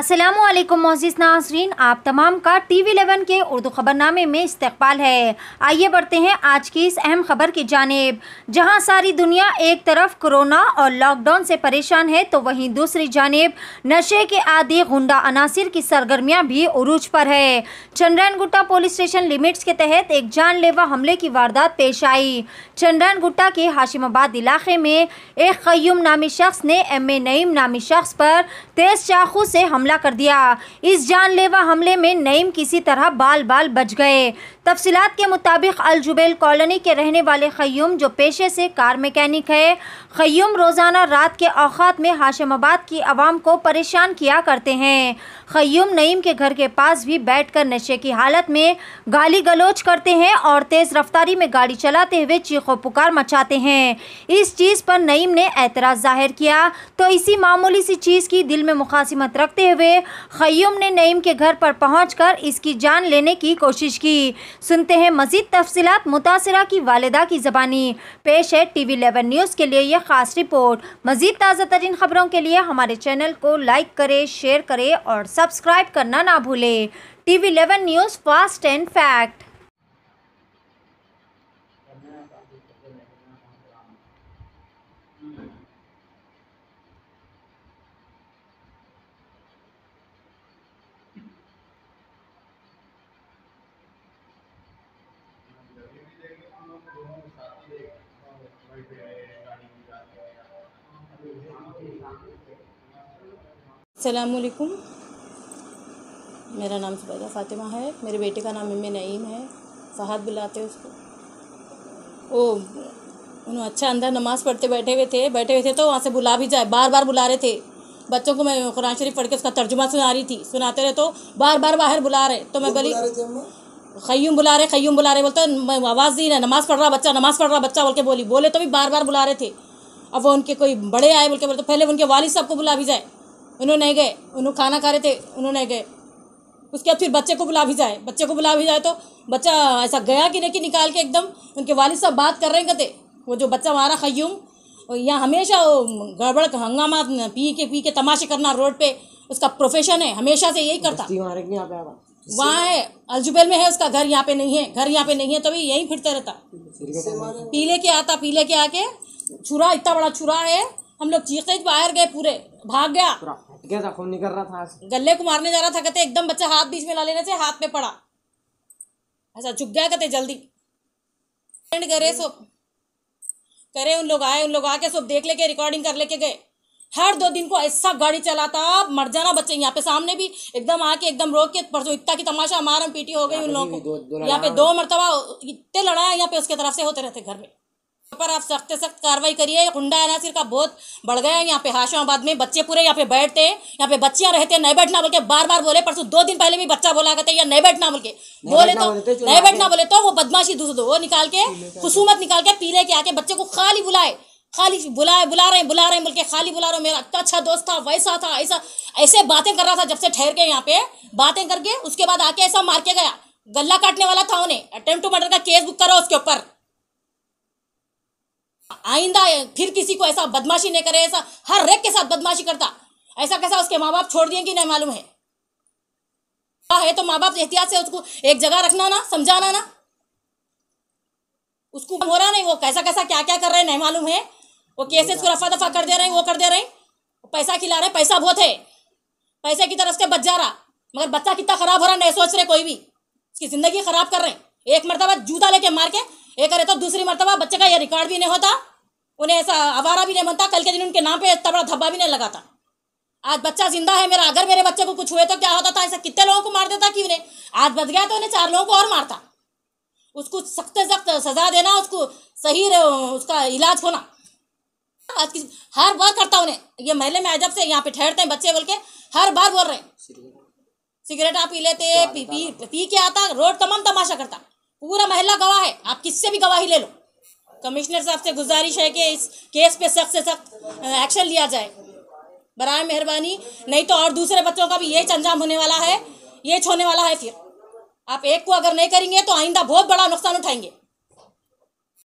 Aslam Moses Nasreen आप तमाम का टी वी एलेवन के उर्दू ख़बरनामे में इस्तबाल है आइए बढ़ते हैं आज की इस अहम खबर की जानब जहाँ सारी दुनिया एक तरफ कोरोना और लॉकडाउन से परेशान है तो वहीं दूसरी जानब नशे के आदि गुंडा अनासर की सरगर्मियाँ भी उरूज पर है Chandrayangutta police station limits के तहत एक जानलेवा हमले की वारदात पेश आई चंद्रन गुट्टा के हाशिमाबाद इलाके में एक क्यूम नामी शख्स ने एम ए नईम नामी शख्स पर तेज़ चाकू से हमला हमला कर दिया इस जानलेवा हमले में नईम किसी तरह बाल बाल बच गए तफसीत के मुताबिक अलजुबेल कॉलोनी के रहने वाले खयूम जो पेशे से कार मैकेनिक है खयूम रोज़ाना रात के औकात में हाशमाबाद की आवाम को परेशान किया करते हैं खयूम नईम के घर के पास भी बैठ कर नशे की हालत में गाली गलोच करते हैं और तेज़ रफ्तारी में गाड़ी चलाते हुए चीखों पुकार मचाते हैं इस चीज़ पर नईम ने एतराज़ जाहिर किया तो इसी मामूली सी चीज़ की दिल में मुखासिमत रखते हुए हुए खयूम ने नईम के घर पर पहुँच कर इसकी जान लेने की कोशिश की सुनते हैं मजीद तफसी मुतासरा की वालदा की जबानी पेश है टी वी इलेवन न्यूज़ के लिए यह खास रिपोर्ट मजीद ताज़ा तरीन खबरों के लिए हमारे चैनल को लाइक करें शेयर करें और सब्सक्राइब करना ना भूलें TV eleven news fast and fact अलकुम मेरा नाम सुबैदा फ़ातिमा है मेरे बेटे का नाम इमिन नईम है फहद बुलाते उसको ओ उन्होंने अच्छा अंदर नमाज़ पढ़ते बैठे हुए थे बैठे हुए थे तो वहाँ से बुला भी जाए बार बार बुला रहे थे बच्चों को मैं कुरान शरीफ पढ़ के उसका तर्जुमा सुना रही थी सुनाते रहे तो बार बार बाहर बुला रहे तो मैं गली खयूम बुला रहे खयूम बुला रहे बोलते आवाज़ दी ना नमाज़ पढ़ रहा बच्चा नमाज़ पढ़ रहा बच्चा बोल के बोली बोले तो भी बार बार बुला रहे थे अब वो उनके कोई बड़े आए बोल के बोलते पहले उनके वालिद साहब को बुला भी जाए उन्होंने गए उन्होंने खाना खा रहे थे उन्होंने गए उसके बाद फिर बच्चे को बुला भी जाए बच्चे को बुला भी जाए तो बच्चा ऐसा गया कि नहीं कि निकाल के एकदम उनके वालिद साहब बात कर रहे कहते वो जो बच्चा मारा खयूम यहाँ हमेशा वो गड़बड़ हंगामा पी के पी के तमाशे करना रोड पर उसका प्रोफेशन है हमेशा से यही करता वहाँ है अलजुबेल में है उसका घर यहाँ पे नहीं है घर यहाँ पे नहीं है तो भी यहीं फिरते रहता पीले के आता पीले के आके छुरा इतना बड़ा छुरा है हम लोग चीखे बाहर गए पूरे भाग गया गया था खून निकल रहा था गले को मारने जा रहा था कहते एकदम बच्चा हाथ बीच में ला लेने से हाथ में पड़ा ऐसा चुप गया कहते जल्दी करे सब करे उन लोग आए उन लोग आके सब देख लेके रिकॉर्डिंग कर लेके गए हर दो दिन को ऐसा गाड़ी चलाता आप मर जाना बच्चे यहाँ पे सामने भी एकदम आके एकदम रोक के परसों इतना की तमाशा मार पीटी हो गई उन लोगों को यहाँ पे दो मरतबा इतने लड़ाया यहाँ पे उसके तरफ से होते रहते घर में पर आप सख्त सख्त कार्रवाई करिए हुंडा सिर का बहुत बढ़ गया है यहाँ पे हाशमाबाद में बच्चे पूरे यहाँ पे बैठते हैं यहाँ पे बच्चियाँ रहते हैं नहीं बैठना बोल के बार बार बोले परसों दो दिन पहले भी बच्चा बोला करते या नहीं बैठना बोल के बोले तो नहीं बैठना बोले तो वो बदमाशी दूसरे दो वो निकाल के खुसूमत निकाल के पीले के आके बच्चे को खाली बुलाए खाली बुलाए बुला रहे हैं बुला रहे हैं बोल के खाली बुला रहे हो मेरा इतना अच्छा दोस्त था वैसा था ऐसा ऐसे बातें कर रहा था जब से ठहर के यहाँ पे बातें करके उसके बाद आके ऐसा मार के गया गला काटने वाला था उन्हें अटेम्प्ट टू मर्डर का केस बुक करो उसके ऊपर आइंदा फिर किसी को ऐसा बदमाशी नहीं करे ऐसा हर रेक के साथ बदमाशी करता ऐसा कैसा उसके माँ बाप छोड़ दिए कि नहीं मालूम है है तो माँ बाप एहतियात से उसको एक जगह रखना ना समझाना ना उसको हो रहा नहीं वो कैसा कैसा क्या क्या कर रहे हैं नहीं मालूम है वो केसेस को रफा दफा कर दे रहे हैं वो कर दे रहे हैं पैसा खिला रहे हैं पैसा बहुत है पैसे की तरफ से बच जा रहा मगर बच्चा कितना खराब हो रहा नहीं सोच रहे कोई भी उसकी जिंदगी खराब कर रहे हैं एक मरतबा जूता लेके मार के ये करे तो दूसरी मरतबा बच्चे का ये रिकॉर्ड भी नहीं होता उन्हें ऐसा आवारा भी नहीं बनता कल के दिन उनके नाम पे तबड़ा धब्बा भी नहीं लगाता आज बच्चा जिंदा है मेरा अगर मेरे बच्चे को कुछ हुए तो क्या होता था ऐसा कितने लोगों को मार देता कि उन्हें आज बच गया तो उन्हें चार लोगों को और मारता उसको सख्त सख्त सजा देना उसको सही उसका इलाज होना आज की हर बार करता उन्हें ये महले में जब से यहाँ पे ठहरते हैं बच्चे बोल के हर बार बोल रहे हैं सिगरेट आप पी लेते पी पी पी के आता रोड तमाम तमाशा करता पूरा महिला गवाह है आप किससे भी गवाही ले लो कमिश्नर साहब से गुजारिश है कि इस केस पे सख्त से सख्त एक्शन लिया जाए बर मेहरबानी नहीं तो और दूसरे बच्चों का भी ये अंजाम होने वाला है ये छोने वाला है फिर आप एक को अगर नहीं करेंगे तो आइंदा बहुत बड़ा नुकसान उठाएंगे